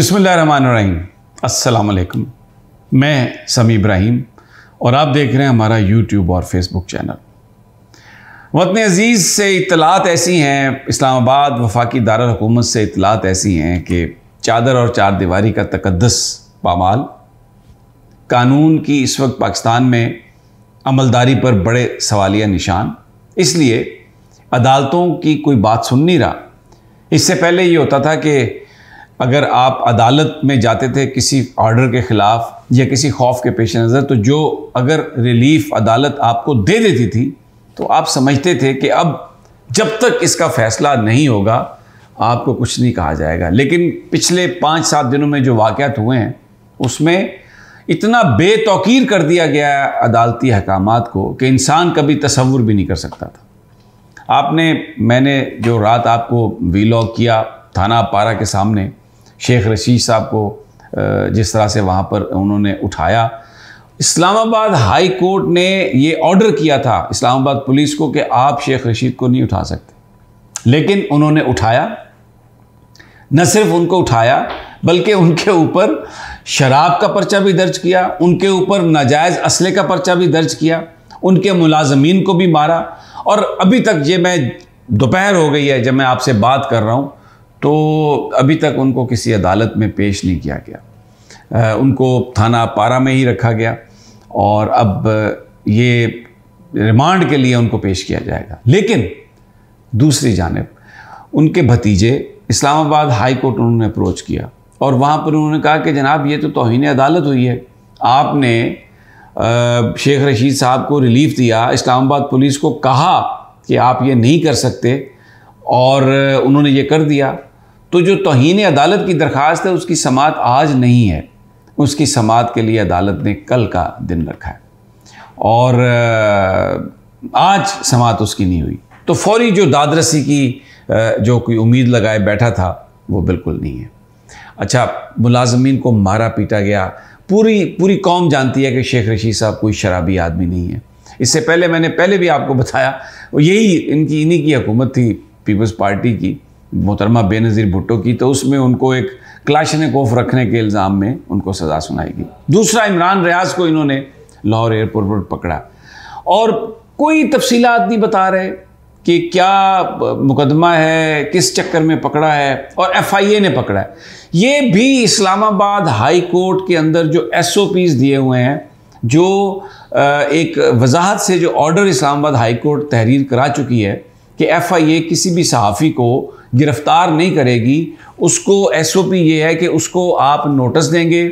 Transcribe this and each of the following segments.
अस्सलाम वालेकुम मैं समी इब्राहिम और आप देख रहे हैं हमारा यूट्यूब और फेसबुक चैनल वतन अजीज़ से इतलात ऐसी हैं इस्लामाबाद वफाकी दारकूमत से इतलात ऐसी हैं कि चादर और चार दीवारी का तकदस पामाल कानून की इस वक्त पाकिस्तान में अमलदारी पर बड़े सवालिया निशान इसलिए अदालतों की कोई बात सुन नहीं रहा इससे पहले ये होता था कि अगर आप अदालत में जाते थे किसी ऑर्डर के ख़िलाफ़ या किसी खौफ के पेश नज़र तो जो अगर रिलीफ अदालत आपको दे देती थी तो आप समझते थे कि अब जब तक इसका फ़ैसला नहीं होगा आपको कुछ नहीं कहा जाएगा लेकिन पिछले पाँच सात दिनों में जो वाक़ हुए हैं उसमें इतना बेतौकीर कर दिया गया है अदालती अहकाम को कि इंसान कभी तस्वुर भी नहीं कर सकता था आपने मैंने जो रात आपको वीलॉग किया थाना पारा के सामने शेख रशीद साहब को जिस तरह से वहाँ पर उन्होंने उठाया इस्लामाबाद हाई कोर्ट ने ये ऑर्डर किया था इस्लामाबाद पुलिस को कि आप शेख रशीद को नहीं उठा सकते लेकिन उन्होंने उठाया न सिर्फ उनको उठाया बल्कि उनके ऊपर शराब का पर्चा भी दर्ज किया उनके ऊपर नाजायज़ असले का पर्चा भी दर्ज किया उनके मुलाजमीन को भी मारा और अभी तक ये मैं दोपहर हो गई है जब मैं आपसे बात कर रहा हूँ तो अभी तक उनको किसी अदालत में पेश नहीं किया गया उनको थाना पारा में ही रखा गया और अब ये रिमांड के लिए उनको पेश किया जाएगा लेकिन दूसरी जानब उनके भतीजे इस्लामाबाद हाई कोर्ट उन्होंने अप्रोच किया और वहाँ पर उन्होंने कहा कि जनाब ये तो तोहन अदालत हुई है आपने शेख रशीद साहब को रिलीफ दिया इस्लामाबाद पुलिस को कहा कि आप ये नहीं कर सकते और उन्होंने ये कर दिया तो जो तोहन अदालत की दरख्वास्त है उसकी समात आज नहीं है उसकी समात के लिए अदालत ने कल का दिन रखा है और आज समात उसकी नहीं हुई तो फौरी जो दादरसी की जो कोई उम्मीद लगाए बैठा था वो बिल्कुल नहीं है अच्छा मुलाजमीन को मारा पीटा गया पूरी पूरी कौम जानती है कि शेख रशीद साहब कोई शराबी आदमी नहीं है इससे पहले मैंने पहले भी आपको बताया यही इनकी इन्हीं की हुकूमत थी पीपल्स पार्टी की मोहतरमा बेनज़ीर भुट्टो की तो उसमें उनको एक क्लाशन कोफ रखने के इल्ज़ाम में उनको सज़ा सुनाई गई दूसरा इमरान रियाज को इन्होंने लाहौर एयरपोर्ट पर पकड़ा और कोई तफसीलात नहीं बता रहे कि क्या मुकदमा है किस चक्कर में पकड़ा है और एफ आई ए ने पकड़ा है ये भी इस्लामाबाद हाई कोर्ट के अंदर जो एस ओ पीज़ दिए हुए हैं जो एक वजाहत से जो ऑर्डर इस्लामाबाद हाई कोर्ट तहरीर करा चुकी है कि एफ़ आई ए किसी भी सहाफ़ी को गिरफ़्तार नहीं करेगी उसको एस ओ पी ये है कि उसको आप नोटिस देंगे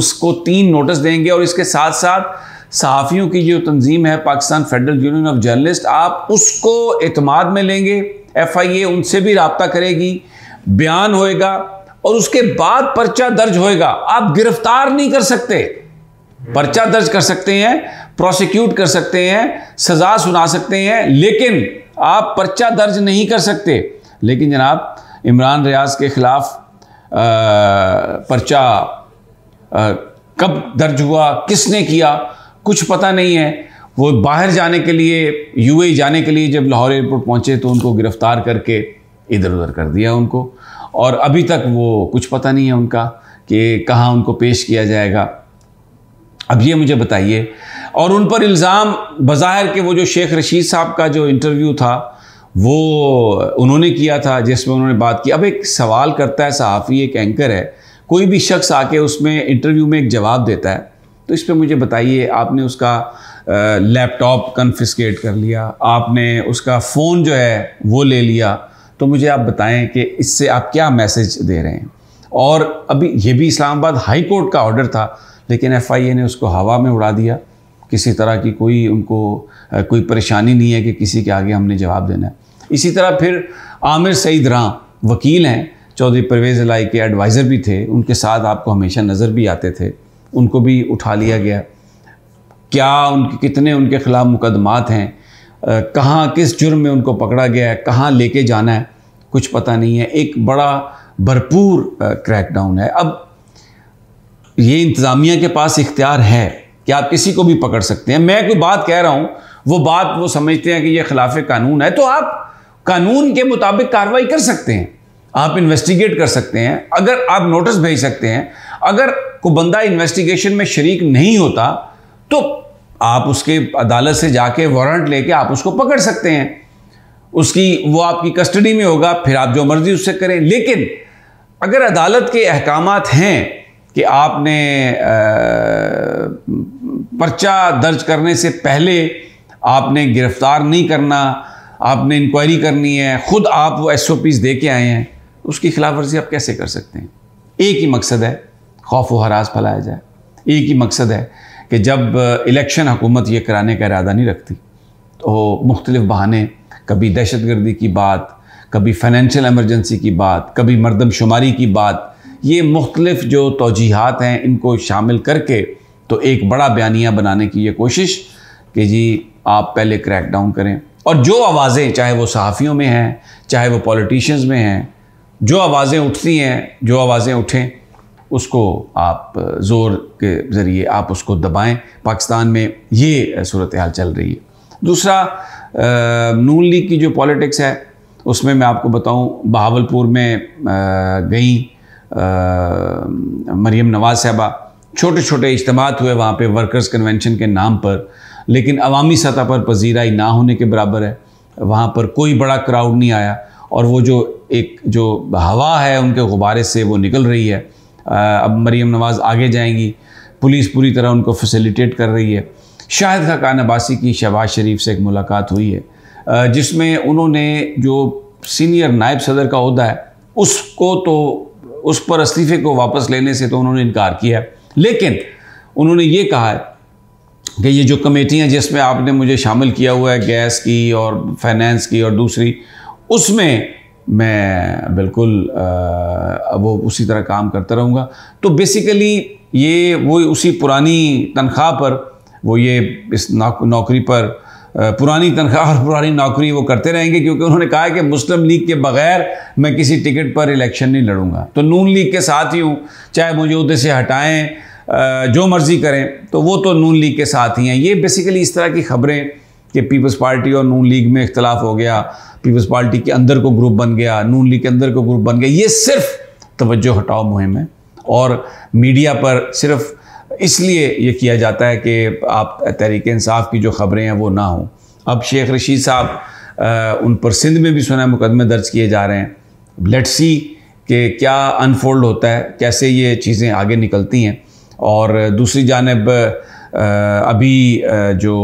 उसको तीन नोटिस देंगे और इसके साथ साथ सहाफ़ियों की जो तंजीम है Pakistan federal union of journalist आप उसको अतमाद में लेंगे एफ़ आई ए उनसे भी रबता करेगी बयान होएगा और उसके बाद पर्चा दर्ज होएगा आप गिरफ्तार नहीं कर सकते पर्चा दर्ज कर सकते हैं प्रोसिक्यूट कर सकते हैं सजा सुना सकते हैं लेकिन आप पर्चा दर्ज नहीं कर सकते लेकिन जनाब इमरान रियाज के ख़िलाफ़ पर्चा कब दर्ज हुआ किसने किया कुछ पता नहीं है वो बाहर जाने के लिए यूएई जाने के लिए जब लाहौर एयरपोर्ट पहुंचे तो उनको गिरफ़्तार करके इधर उधर कर दिया उनको और अभी तक वो कुछ पता नहीं है उनका कि कहाँ उनको पेश किया जाएगा अब ये मुझे बताइए और उन पर इल्ज़ाम बज़ाहिर के वो जो शेख रशीद साहब का जो इंटरव्यू था वो उन्होंने किया था जिसमें उन्होंने बात की अब एक सवाल करता है सहाफ़ी एक एंकर है कोई भी शख्स आके उसमें इंटरव्यू में एक जवाब देता है तो इस पर मुझे बताइए आपने उसका लैपटॉप कन्फिस्केट कर लिया आपने उसका फ़ोन जो है वो ले लिया तो मुझे आप बताएं कि इससे आप क्या मैसेज दे रहे हैं और अभी ये भी इस्लामाबाद हाई कोर्ट का ऑर्डर था लेकिन एफआईए ने उसको हवा में उड़ा दिया किसी तरह की कोई उनको कोई परेशानी नहीं है कि किसी के आगे हमने जवाब देना है इसी तरह फिर आमिर सईद राम वकील हैं चौधरी परवेज़ लाई के एडवाइज़र भी थे उनके साथ आपको हमेशा नज़र भी आते थे उनको भी उठा लिया गया क्या उनके कितने उनके ख़िलाफ़ मुकदमात हैं कहाँ किस जुर्म में उनको पकड़ा गया है कहाँ लेके जाना है कुछ पता नहीं है एक बड़ा भरपूर क्रैकडाउन है अब ये इंतज़ामिया के पास इख्तियार है कि आप किसी को भी पकड़ सकते हैं मैं कोई बात कह रहा हूं वो बात वो समझते हैं कि ये खिलाफ कानून है तो आप कानून के मुताबिक कार्रवाई कर सकते हैं आप इन्वेस्टिगेट कर सकते हैं अगर आप नोटिस भेज सकते हैं अगर को बंदा इन्वेस्टिगेशन में शरीक नहीं होता तो आप उसके अदालत से जाके वारंट लेके आप उसको पकड़ सकते हैं उसकी वो आपकी कस्टडी में होगा फिर आप जो मर्जी उससे करें लेकिन अगर अदालत के अहकाम हैं कि आपने आ, पर्चा दर्ज करने से पहले आपने गिरफ्तार नहीं करना आपने इंक्वायरी करनी है खुद आप वो एस ओ पीज़ दे के आए हैं उसकी खिलाफ वर्जी आप कैसे कर सकते हैं एक ही मकसद है खौफ व हरास फैलाया जाए एक ही मकसद है कि जब इलेक्शन uh, हुकूमत ये कराने का इरादा नहीं रखती तो मुख्तलिफ बहाने कभी दहशत गर्दी की बात कभी फाइनेंशियल एमरजेंसी की बात कभी मरदमशुमारी की बात ये मुख्तलिफ जो तोजीहत हैं इनको शामिल करके तो एक बड़ा बयानिया बनाने की ये कोशिश कि जी आप पहले क्रैक डाउन करें और जो आवाज़ें चाहे वो सहाफ़ियों में हैं चाहे वो पॉलिटिशियंस में हैं जो आवाज़ें उठती हैं जो आवाज़ें उठें उसको आप ज़ोर के ज़रिए आप उसको दबाएं पाकिस्तान में ये सूरत हाल चल रही है दूसरा नून लीग की जो पॉलिटिक्स है उसमें मैं आपको बताऊं बहावलपुर में गई मरियम नवाज़ साहबा छोटे छोटे इज्तम हुए वहाँ पर वर्कर्स कन्वेंशन के नाम पर लेकिन अवामी सतह पर पजीराई ना होने के बराबर है वहाँ पर कोई बड़ा क्राउड नहीं आया और वो जो एक जो हवा है उनके गुब्बारे से वो निकल रही है अब मरीम नवाज़ आगे जाएंगी पुलिस पूरी तरह उनको फैसिलिटेट कर रही है शाहिद खाकान अब्बासी की शहबाज शरीफ से एक मुलाकात हुई है जिसमें उन्होंने जो सीनियर नायब सदर का अहदा है उसको तो उस पर इस्तीफ़े को वापस लेने से तो उन्होंने इनकार किया है लेकिन उन्होंने ये कहा है कि ये जो कमेटियाँ जिसमें आपने मुझे शामिल किया हुआ है गैस की और फाइनेंस की और दूसरी उसमें मैं बिल्कुल आ, वो उसी तरह काम करता रहूँगा तो बेसिकली ये वो उसी पुरानी तनख्वाह पर वो ये इस नौकरी पर पुरानी तनख्वाह और पुरानी नौकरी वो करते रहेंगे क्योंकि उन्होंने कहा है कि मुस्लिम लीग के बगैर मैं किसी टिकट पर इलेक्शन नहीं लड़ूंगा तो नून लीग के साथ ही हूँ चाहे मुझे उदे से हटाएं जो मर्ज़ी करें तो वो तो नून लीग के साथ ही हैं ये बेसिकली इस तरह की खबरें कि पीपल्स पार्टी और नून लीग में इख्तलाफ हो गया पीपल्स पार्टी के अंदर को ग्रुप बन गया नून लीग के अंदर को ग्रुप बन गया ये सिर्फ तोज्जो हटाओ मुहिम है और मीडिया पर सिर्फ़ इसलिए ये किया जाता है कि आप तहरीक इंसाफ की जो ख़बरें हैं वो ना हों अब शेख रशीद साहब उन पर सिंध में भी सुना मुकदमे दर्ज किए जा रहे हैं लेट्सी सी कि क्या अनफोल्ड होता है कैसे ये चीज़ें आगे निकलती हैं और दूसरी जानब अभी जो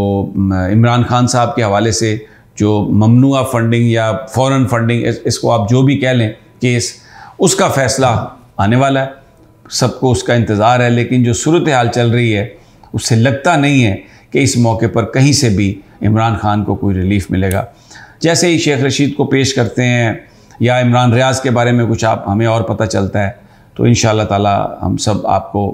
इमरान खान साहब के हवाले से जो ममनुआ फंडिंग या फॉरेन फंडिंग इसको आप जो भी कह लें केस उसका फ़ैसला आने वाला है सबको उसका इंतज़ार है लेकिन जो सूरत हाल चल रही है उससे लगता नहीं है कि इस मौके पर कहीं से भी इमरान खान को कोई रिलीफ मिलेगा जैसे ही शेख रशीद को पेश करते हैं या इमरान रियाज के बारे में कुछ आप हमें और पता चलता है तो इन ताला हम सब आपको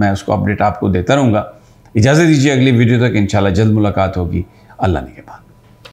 मैं उसको अपडेट आपको देता रहूँगा इजाज़त दीजिए अगली वीडियो तक इन जल्द मुलाकात होगी अल्लाह ने के बाद